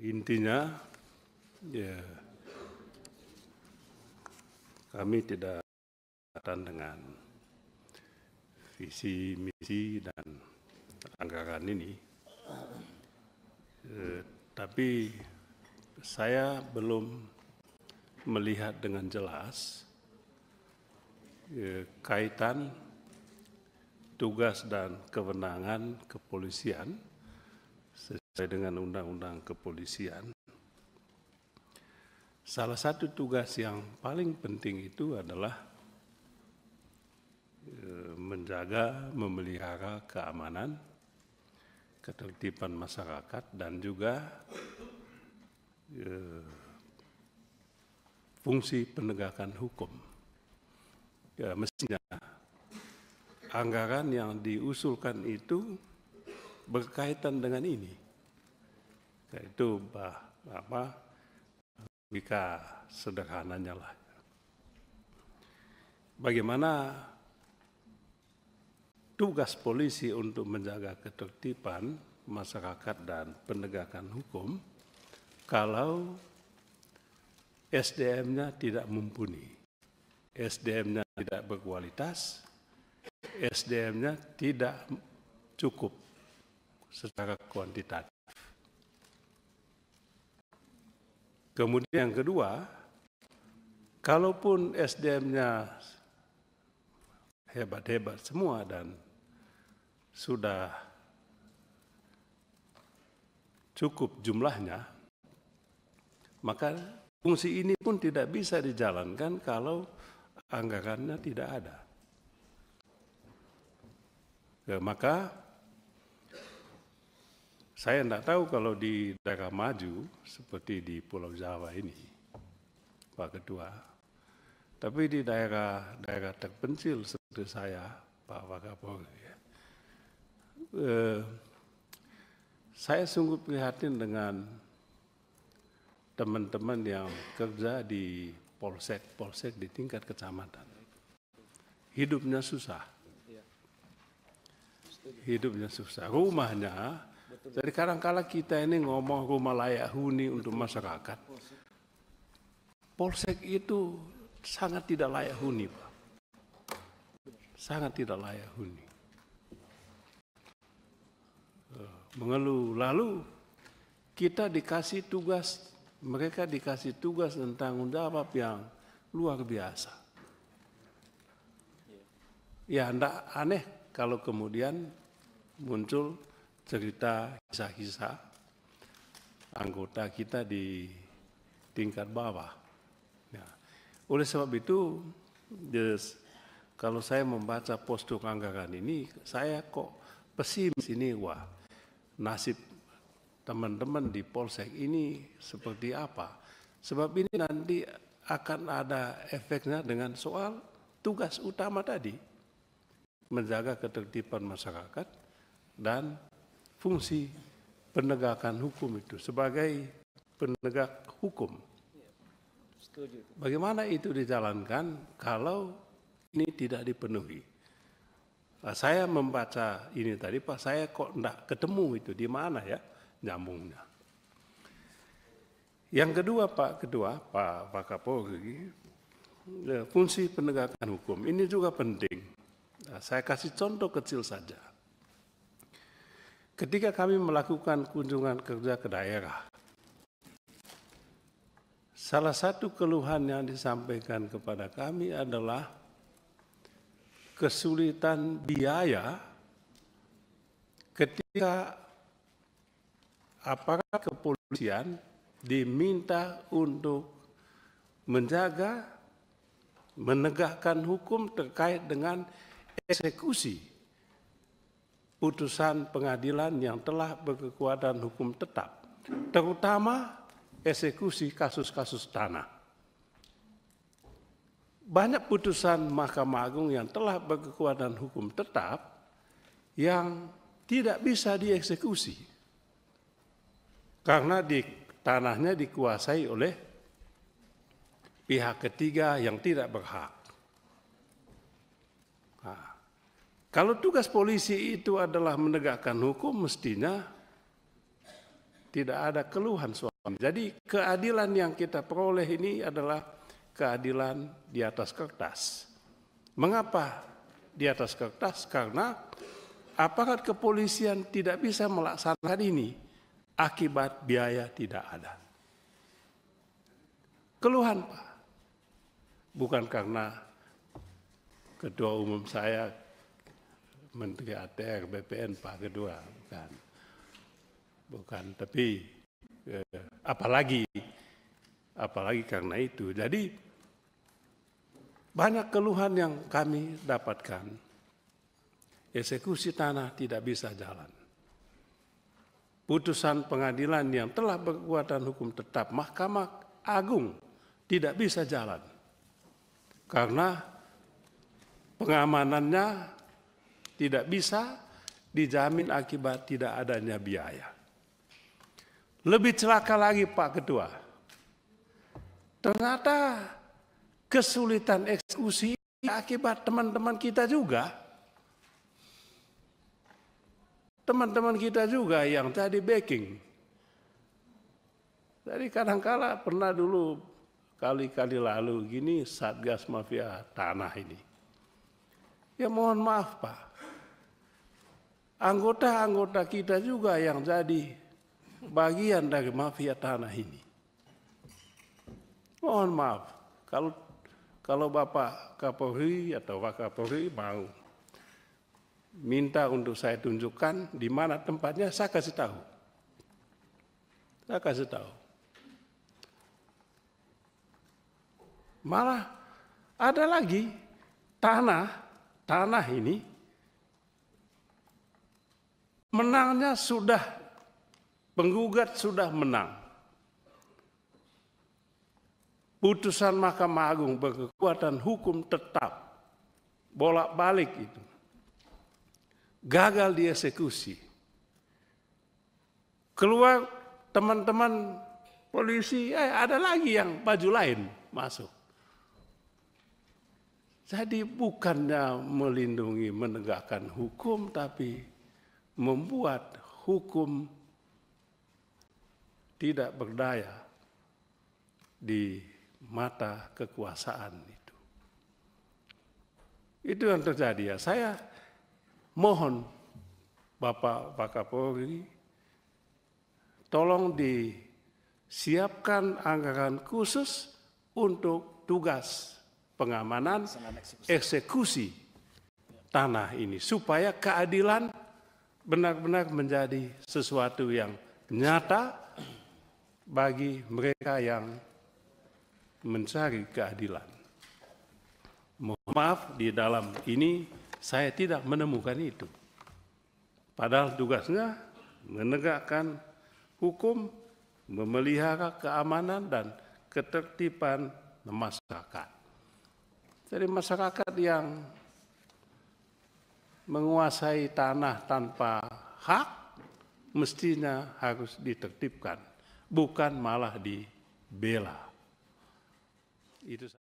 intinya ya kami tidak keberatan dengan visi misi dan anggaran ini e, tapi saya belum melihat dengan jelas e, kaitan tugas dan kewenangan kepolisian sesuai dengan undang-undang kepolisian. Salah satu tugas yang paling penting itu adalah eh, menjaga, memelihara keamanan, ketertiban masyarakat dan juga eh, fungsi penegakan hukum. Ya, mestinya anggaran yang diusulkan itu berkaitan dengan ini. Nah, itu bah, apa logika sederhananya lah. Bagaimana tugas polisi untuk menjaga ketertiban masyarakat dan penegakan hukum kalau SDM-nya tidak mumpuni, SDM-nya tidak berkualitas, SDM-nya tidak cukup secara kuantitatif. Kemudian yang kedua, kalaupun SDM-nya hebat-hebat semua dan sudah cukup jumlahnya, maka fungsi ini pun tidak bisa dijalankan kalau anggarannya tidak ada. Ya, maka saya tidak tahu kalau di daerah maju seperti di Pulau Jawa ini, Pak Ketua. Tapi di daerah-daerah terpencil seperti saya, Pak Wakapolri, ya. eh, saya sungguh prihatin dengan teman-teman yang kerja di polsek, polsek di tingkat kecamatan. Hidupnya susah. Iya. Hidupnya susah. Rumahnya jadi kadang-kala kita ini ngomong rumah layak huni untuk masyarakat. Polsek itu sangat tidak layak huni, Pak. Sangat tidak layak huni. Eh, mengeluh. Lalu kita dikasih tugas, mereka dikasih tugas tentang undang jawab yang luar biasa. Ya, tidak aneh kalau kemudian muncul cerita kisah-kisah anggota kita di tingkat bawah. Ya. oleh sebab itu, yes, kalau saya membaca postur anggaran ini, saya kok pesimis ini, wah nasib teman-teman di Polsek ini seperti apa. Sebab ini nanti akan ada efeknya dengan soal tugas utama tadi. Menjaga ketertiban masyarakat dan fungsi penegakan hukum itu sebagai penegak hukum. Bagaimana itu dijalankan kalau ini tidak dipenuhi? Nah, saya membaca ini tadi, Pak, saya kok tidak ketemu itu di mana ya nyambungnya. Yang kedua, Pak, kedua, Pak, Pak Kapolri, ya, fungsi penegakan hukum ini juga penting. Nah, saya kasih contoh kecil saja Ketika kami melakukan kunjungan kerja ke daerah, salah satu keluhan yang disampaikan kepada kami adalah kesulitan biaya ketika aparat kepolisian diminta untuk menjaga menegakkan hukum terkait dengan eksekusi putusan pengadilan yang telah berkekuatan hukum tetap, terutama eksekusi kasus-kasus tanah. Banyak putusan Mahkamah Agung yang telah berkekuatan hukum tetap yang tidak bisa dieksekusi karena di tanahnya dikuasai oleh pihak ketiga yang tidak berhak. Kalau tugas polisi itu adalah menegakkan hukum, mestinya tidak ada keluhan suami. Jadi keadilan yang kita peroleh ini adalah keadilan di atas kertas. Mengapa di atas kertas? Karena aparat kepolisian tidak bisa melaksanakan ini akibat biaya tidak ada. Keluhan Pak, bukan karena ketua umum saya Menteri ATR BPN Pak Kedua bukan bukan tapi eh, apalagi apalagi karena itu jadi banyak keluhan yang kami dapatkan eksekusi tanah tidak bisa jalan putusan pengadilan yang telah berkekuatan hukum tetap Mahkamah Agung tidak bisa jalan karena pengamanannya tidak bisa dijamin akibat tidak adanya biaya. Lebih celaka lagi Pak Ketua. Ternyata kesulitan eksekusi akibat teman-teman kita juga. Teman-teman kita juga yang tadi backing. Jadi kadangkala -kadang pernah dulu kali-kali lalu gini Satgas Mafia Tanah ini. Ya mohon maaf Pak anggota-anggota kita juga yang jadi bagian dari mafia tanah ini. Mohon maaf, kalau kalau Bapak Kapolri atau Pak Kapolri mau minta untuk saya tunjukkan di mana tempatnya, saya kasih tahu. Saya kasih tahu. Malah ada lagi tanah, tanah ini menangnya sudah penggugat sudah menang. Putusan Mahkamah Agung berkekuatan hukum tetap bolak-balik itu. Gagal dieksekusi. Keluar teman-teman polisi, eh ada lagi yang baju lain masuk. Jadi bukannya melindungi menegakkan hukum tapi membuat hukum tidak berdaya di mata kekuasaan itu. Itu yang terjadi ya. Saya mohon Bapak Pak Kapolri tolong disiapkan anggaran khusus untuk tugas pengamanan eksekusi tanah ini supaya keadilan benar-benar menjadi sesuatu yang nyata bagi mereka yang mencari keadilan. Mohon maaf, di dalam ini saya tidak menemukan itu. Padahal tugasnya menegakkan hukum, memelihara keamanan dan ketertiban masyarakat. Jadi masyarakat yang menguasai tanah tanpa hak mestinya harus ditertibkan, bukan malah dibela. Itu